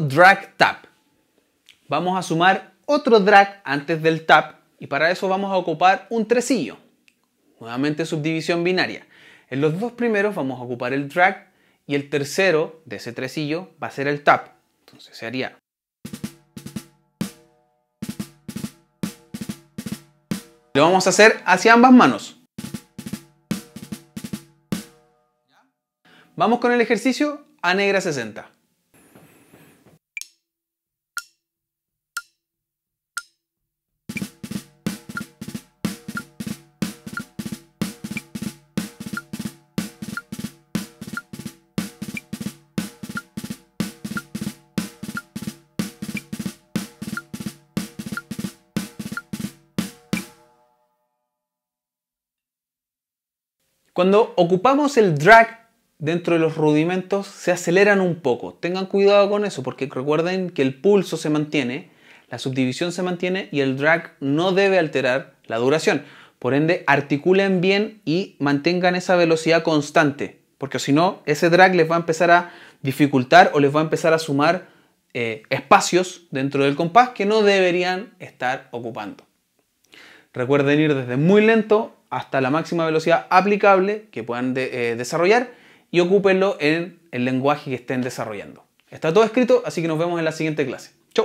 drag tap. Vamos a sumar otro drag antes del tap y para eso vamos a ocupar un tresillo. Nuevamente subdivisión binaria. En los dos primeros vamos a ocupar el drag y el tercero de ese tresillo va a ser el tap. Entonces se haría Lo vamos a hacer hacia ambas manos. Vamos con el ejercicio a negra 60. Cuando ocupamos el drag dentro de los rudimentos, se aceleran un poco. Tengan cuidado con eso porque recuerden que el pulso se mantiene, la subdivisión se mantiene y el drag no debe alterar la duración. Por ende, articulen bien y mantengan esa velocidad constante, porque si no, ese drag les va a empezar a dificultar o les va a empezar a sumar eh, espacios dentro del compás que no deberían estar ocupando. Recuerden ir desde muy lento hasta la máxima velocidad aplicable que puedan eh, desarrollar y ocúpenlo en el lenguaje que estén desarrollando. Está todo escrito, así que nos vemos en la siguiente clase. ¡Chau!